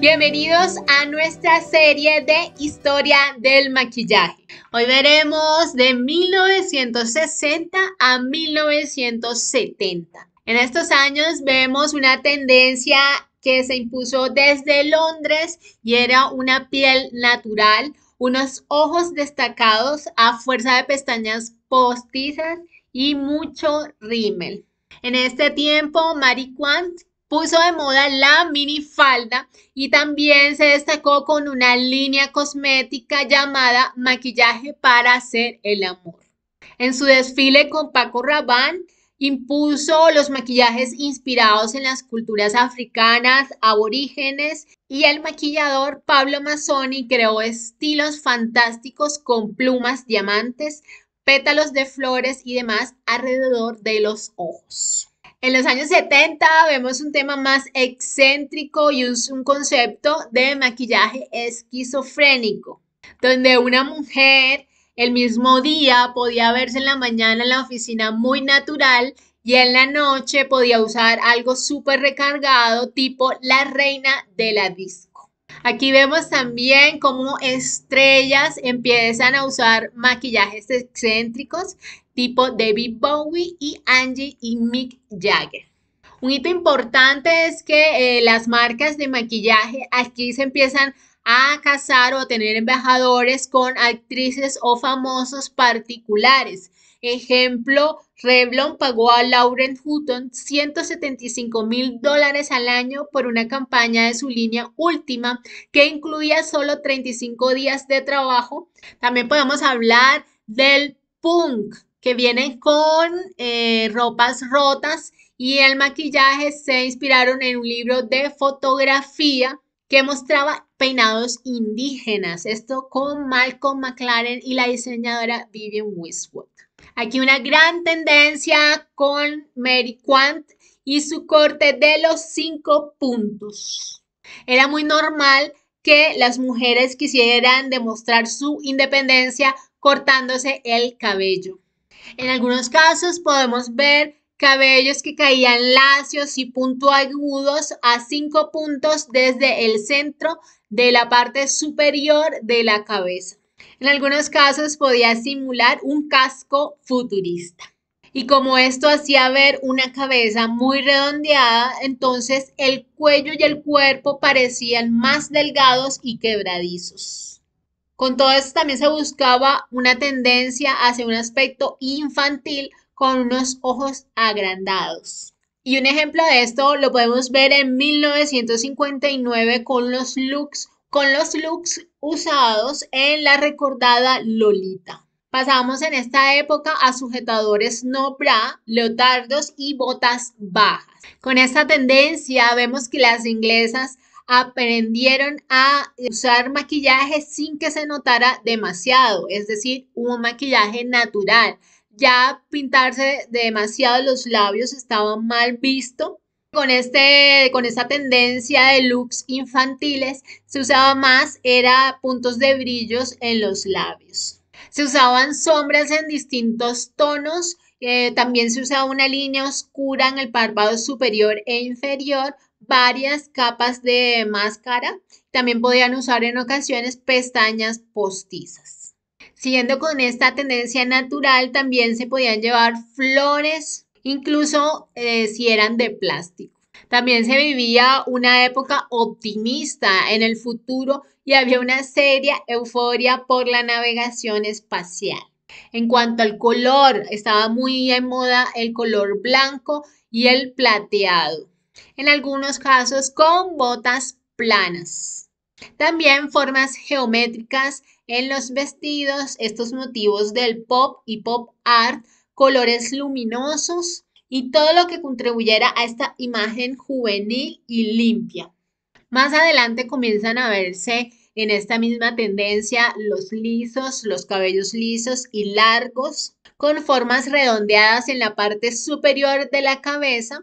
Bienvenidos a nuestra serie de historia del maquillaje. Hoy veremos de 1960 a 1970. En estos años vemos una tendencia que se impuso desde Londres y era una piel natural, unos ojos destacados a fuerza de pestañas postizas y mucho rímel. En este tiempo, Marie Quant puso de moda la minifalda y también se destacó con una línea cosmética llamada maquillaje para hacer el amor. En su desfile con Paco Rabanne impuso los maquillajes inspirados en las culturas africanas, aborígenes y el maquillador Pablo Mazzoni creó estilos fantásticos con plumas, diamantes, pétalos de flores y demás alrededor de los ojos. En los años 70 vemos un tema más excéntrico y un concepto de maquillaje esquizofrénico, donde una mujer el mismo día podía verse en la mañana en la oficina muy natural y en la noche podía usar algo súper recargado tipo la reina de la disco. Aquí vemos también cómo estrellas empiezan a usar maquillajes excéntricos tipo David Bowie y Angie y Mick Jagger. Un hito importante es que eh, las marcas de maquillaje aquí se empiezan a casar o a tener embajadores con actrices o famosos particulares. Ejemplo, Revlon pagó a Lauren Hutton 175 mil dólares al año por una campaña de su línea última que incluía solo 35 días de trabajo. También podemos hablar del punk, que vienen con eh, ropas rotas y el maquillaje se inspiraron en un libro de fotografía que mostraba peinados indígenas. Esto con Malcolm McLaren y la diseñadora Vivian Westwood. Aquí una gran tendencia con Mary Quant y su corte de los cinco puntos. Era muy normal que las mujeres quisieran demostrar su independencia cortándose el cabello. En algunos casos podemos ver cabellos que caían lacios y puntuagudos a cinco puntos desde el centro de la parte superior de la cabeza. En algunos casos podía simular un casco futurista. Y como esto hacía ver una cabeza muy redondeada, entonces el cuello y el cuerpo parecían más delgados y quebradizos. Con todo esto también se buscaba una tendencia hacia un aspecto infantil con unos ojos agrandados. Y un ejemplo de esto lo podemos ver en 1959 con los looks, con los looks usados en la recordada Lolita. Pasamos en esta época a sujetadores no bra, leotardos y botas bajas. Con esta tendencia vemos que las inglesas aprendieron a usar maquillaje sin que se notara demasiado, es decir, un maquillaje natural. Ya pintarse demasiado los labios estaba mal visto. Con, este, con esta tendencia de looks infantiles se usaba más, era puntos de brillos en los labios. Se usaban sombras en distintos tonos, eh, también se usaba una línea oscura en el párpado superior e inferior varias capas de máscara. También podían usar en ocasiones pestañas postizas. Siguiendo con esta tendencia natural, también se podían llevar flores, incluso eh, si eran de plástico. También se vivía una época optimista en el futuro y había una seria euforia por la navegación espacial. En cuanto al color, estaba muy en moda el color blanco y el plateado en algunos casos con botas planas. También formas geométricas en los vestidos, estos motivos del pop y pop art, colores luminosos y todo lo que contribuyera a esta imagen juvenil y limpia. Más adelante comienzan a verse en esta misma tendencia los lisos, los cabellos lisos y largos, con formas redondeadas en la parte superior de la cabeza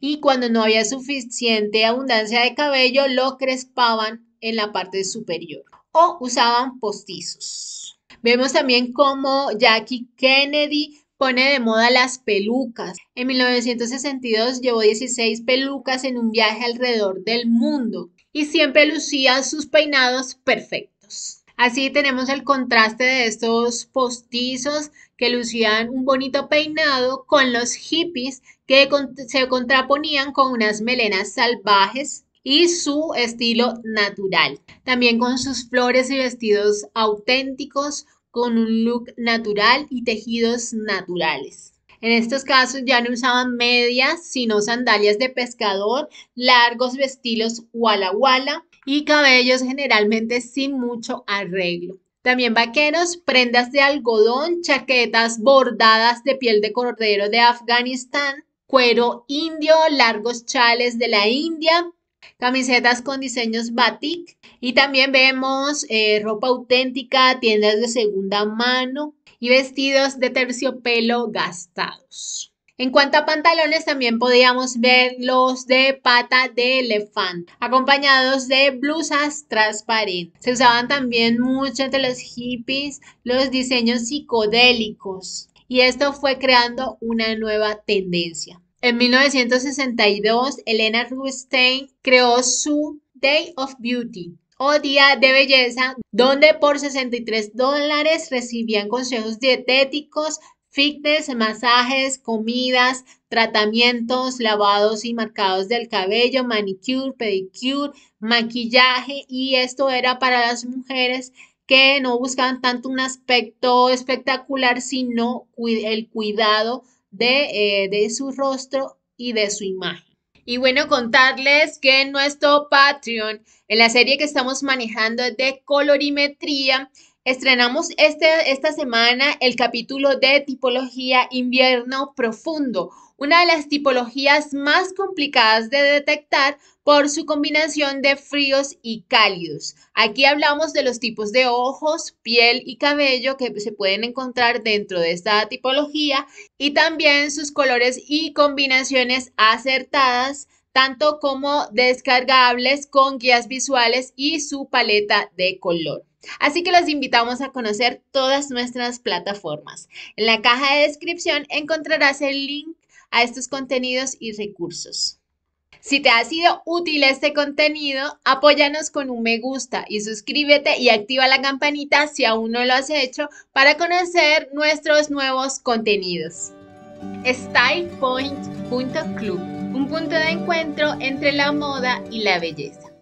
y cuando no había suficiente abundancia de cabello lo crespaban en la parte superior o usaban postizos. Vemos también cómo Jackie Kennedy pone de moda las pelucas. En 1962 llevó 16 pelucas en un viaje alrededor del mundo y siempre lucía sus peinados perfectos. Así tenemos el contraste de estos postizos que lucían un bonito peinado con los hippies que se contraponían con unas melenas salvajes y su estilo natural. También con sus flores y vestidos auténticos, con un look natural y tejidos naturales. En estos casos ya no usaban medias, sino sandalias de pescador, largos vestidos walla walla, y cabellos generalmente sin mucho arreglo. También vaqueros, prendas de algodón, chaquetas bordadas de piel de cordero de Afganistán, cuero indio, largos chales de la India, camisetas con diseños batik y también vemos eh, ropa auténtica, tiendas de segunda mano y vestidos de terciopelo gastados. En cuanto a pantalones, también podíamos ver los de pata de elefante, acompañados de blusas transparentes. Se usaban también mucho entre los hippies los diseños psicodélicos, y esto fue creando una nueva tendencia. En 1962, Elena Rubinstein creó su Day of Beauty o Día de Belleza, donde por 63 dólares recibían consejos dietéticos, fitness, masajes, comidas, tratamientos, lavados y marcados del cabello, manicure, pedicure, maquillaje y esto era para las mujeres que no buscaban tanto un aspecto espectacular, sino el cuidado de, eh, de su rostro y de su imagen. Y bueno, contarles que en nuestro Patreon, en la serie que estamos manejando de colorimetría, Estrenamos este, esta semana el capítulo de tipología invierno profundo, una de las tipologías más complicadas de detectar por su combinación de fríos y cálidos. Aquí hablamos de los tipos de ojos, piel y cabello que se pueden encontrar dentro de esta tipología y también sus colores y combinaciones acertadas tanto como descargables con guías visuales y su paleta de color. Así que los invitamos a conocer todas nuestras plataformas. En la caja de descripción encontrarás el link a estos contenidos y recursos. Si te ha sido útil este contenido, apóyanos con un me gusta y suscríbete y activa la campanita si aún no lo has hecho para conocer nuestros nuevos contenidos. StylePoint.club, un punto de encuentro entre la moda y la belleza.